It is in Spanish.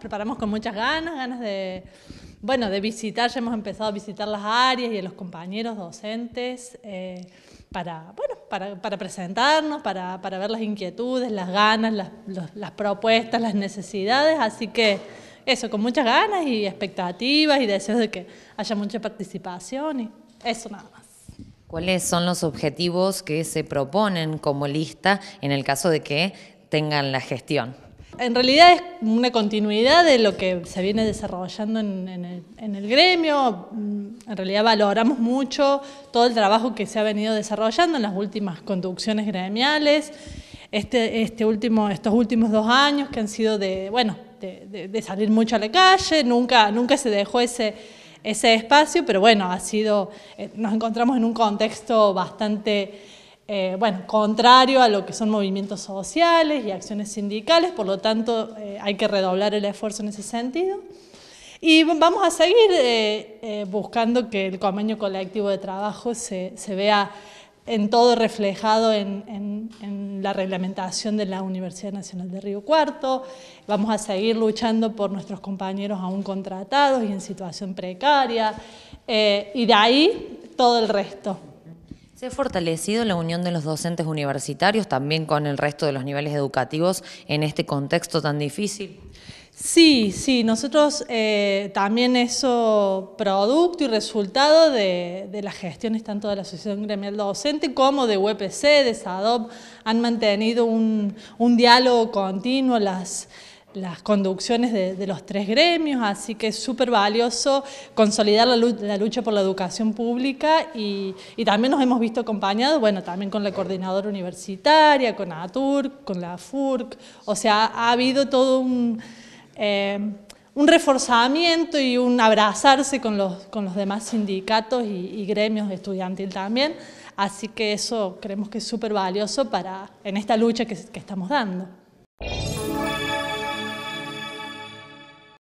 preparamos con muchas ganas, ganas de, bueno, de visitar, ya hemos empezado a visitar las áreas y a los compañeros docentes eh, para, bueno, para, presentarnos, para, ver las inquietudes, las ganas, las, las, propuestas, las necesidades, así que eso, con muchas ganas y expectativas y deseos de que haya mucha participación y eso nada más. ¿Cuáles son los objetivos que se proponen como lista en el caso de que tengan la gestión? en realidad es una continuidad de lo que se viene desarrollando en, el, gremio. Mm, en realidad valoramos mucho todo el trabajo que se ha venido desarrollando en las últimas conducciones gremiales, este, este último, estos últimos dos años que han sido de, bueno, salir mucho a la calle, nunca, nunca se dejó ese, ese espacio, pero bueno, ha sido, eh, nos encontramos en un contexto bastante eh, bueno, contrario a lo que son movimientos sociales y acciones sindicales, por lo tanto eh, hay que redoblar el esfuerzo en ese sentido. Y vamos a seguir eh, buscando que el convenio colectivo de trabajo se, vea en todo reflejado en, la reglamentación de la Universidad Nacional de Río Cuarto. Vamos a seguir luchando por nuestros compañeros aún contratados y en situación precaria. y de ahí todo el resto. Se ha fortalecido la unión de los docentes universitarios también con el resto de los niveles educativos en este contexto tan difícil. Sí, sí, nosotros eh, también eso producto y resultado de, las gestiones tanto de la Asociación Gremial Docente como de UPC, e de SADOP, han mantenido un, diálogo continuo las las conducciones de, los tres gremios, así que es súper valioso consolidar la lucha, por la educación pública y, también nos hemos visto acompañados, bueno, también con la coordinadora universitaria, con ATURC, con la FURC, o sea, ha habido todo un, eh, un reforzamiento y un abrazarse con los, con los demás sindicatos y, gremios estudiantil también, así que eso creemos que es súper valioso para, en esta lucha que estamos dando.